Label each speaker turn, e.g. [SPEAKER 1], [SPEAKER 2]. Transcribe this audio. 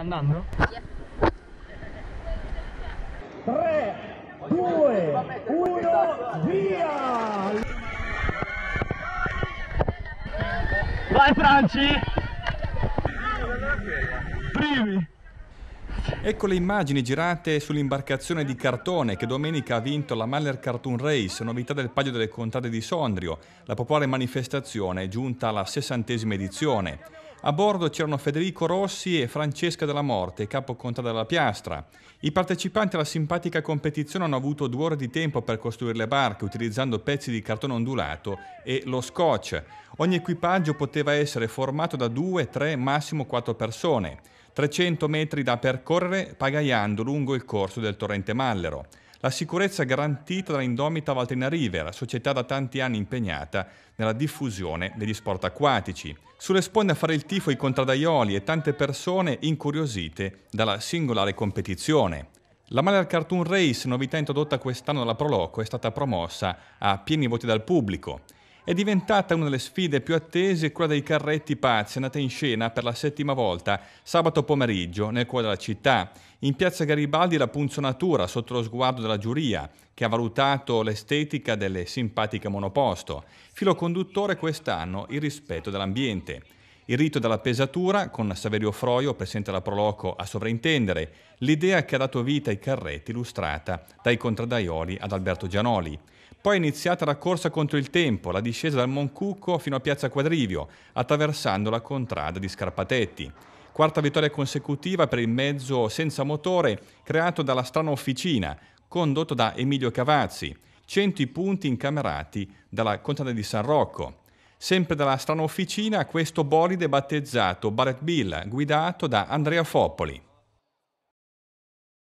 [SPEAKER 1] andando? 3, 2, 1, via! Vai Franci! Primi! Ecco le immagini girate sull'imbarcazione di cartone che domenica ha vinto la Maller Cartoon Race, novità del Paglio delle Contate di Sondrio, la popolare manifestazione giunta alla sessantesima edizione. A bordo c'erano Federico Rossi e Francesca della Morte, capo contrada della Piastra. I partecipanti alla simpatica competizione hanno avuto due ore di tempo per costruire le barche utilizzando pezzi di cartone ondulato e lo scotch. Ogni equipaggio poteva essere formato da due, tre, massimo quattro persone. 300 metri da percorrere pagaiando lungo il corso del torrente Mallero la sicurezza garantita dall'Indomita Valtrina River, società da tanti anni impegnata nella diffusione degli sport acquatici. Sulle sponde a fare il tifo i contradaioli e tante persone incuriosite dalla singolare competizione. La Maler Cartoon Race, novità introdotta quest'anno dalla Proloco, è stata promossa a pieni voti dal pubblico. È diventata una delle sfide più attese quella dei carretti pazzi, nata in scena per la settima volta sabato pomeriggio nel cuore della città. In piazza Garibaldi la punzonatura sotto lo sguardo della giuria, che ha valutato l'estetica delle simpatiche monoposto. Filo conduttore quest'anno il rispetto dell'ambiente. Il rito della pesatura, con Saverio Froio, presente alla Proloco, a sovraintendere, l'idea che ha dato vita ai carretti illustrata dai contradaioli ad Alberto Gianoli. Poi è iniziata la corsa contro il tempo, la discesa dal Moncucco fino a Piazza Quadrivio, attraversando la contrada di Scarpatetti. Quarta vittoria consecutiva per il mezzo senza motore creato dalla strana officina, condotto da Emilio Cavazzi. 100 punti incamerati dalla contrada di San Rocco. Sempre dalla strana officina, questo bolide battezzato Barrett Bill, guidato da Andrea Foppoli.